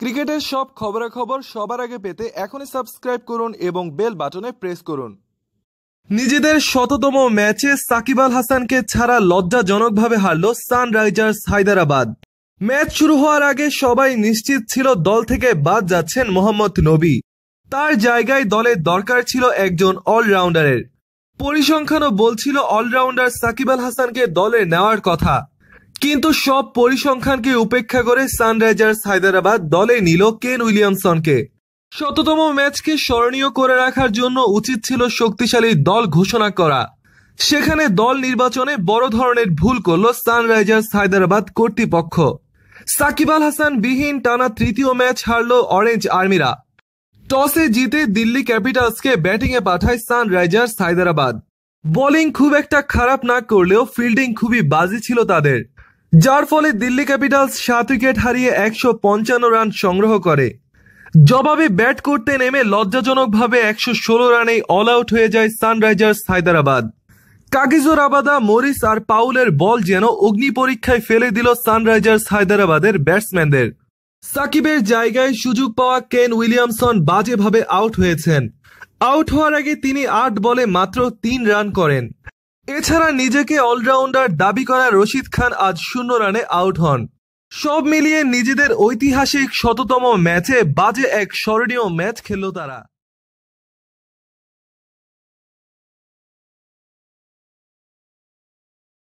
ক্রিকেটের সব খবরাখবর সবার আগে পেতে এখনই সাবস্ক্রাইব করুন এবং বেল বাটনে প্রেস করুন নিজেদের শততম ম্যাচে সাকিব আল হাসানকে ছাড়া লজ্জাজনকভাবে হারল সানরাইজার্স হায়দ্রাবাদ ম্যাচ শুরু হওয়ার আগে সবাই নিশ্চিত ছিল দল থেকে বাদ যাচ্ছেন মোহাম্মদ নবী তার জায়গায় দলের দরকার ছিল একজন অলরাউন্ডারের পরিসংখ্যানও বলছিল অলরাউন্ডার সাকিব আল হাসানকে দলে নেওয়ার কথা কিন্তু সব পরিসংখ্যানকে উপেক্ষা করে সানরাইজার্স হায়দ্রাবাদ দলে নিল কেন উইলিয়ামসনকে শততম ম্যাচকে স্মরণীয় করে রাখার জন্য উচিত ছিল শক্তিশালী দল ঘোষণা করা সেখানে দল নির্বাচনে বড় ধরনের ভুল করল সানরাইজার্স হায়দ্রাবাদ কর্তৃপক্ষ সাকিব আল হাসান বিহীন টানা তৃতীয় ম্যাচ হারল অরেঞ্জ আর্মিরা টসে জিতে দিল্লি ক্যাপিটালসকে ব্যাটিংয়ে পাঠায় সানরাইজার্স হায়দ্রাবাদ বোলিং খুব একটা খারাপ না করলেও ফিল্ডিং খুবই বাজে ছিল তাদের যার ফলে দিল্লি ক্যাপিটালস সাত উইকেট হারিয়ে একশো পঞ্চান্ন রান সংগ্রহ করে জবাবে ব্যাট করতে নেমে লজ্জাজনকভাবে একশো ষোলো রানে অল আউট হয়ে যায় সানরাইজার্স হায়দরাবাদ কাগিজোর আবাদা মরিস আর পাউলের বল যেন অগ্নি পরীক্ষায় ফেলে দিল সানরাইজার্স হায়দরাবাদের ব্যাটসম্যানদের সাকিবের জায়গায় সুযোগ পাওয়া কেন উইলিয়ামসন বাজেভাবে আউট হয়েছেন আউট হওয়ার আগে তিনি আট বলে মাত্র তিন রান করেন এছাড়া নিজেকে অলরাউন্ডার দাবি করা রশিদ খান আজ শূন্য রানে আউট হন সব মিলিয়ে নিজেদের ঐতিহাসিক শততম ম্যাচে বাজে এক স্মরণীয় ম্যাচ খেলল তারা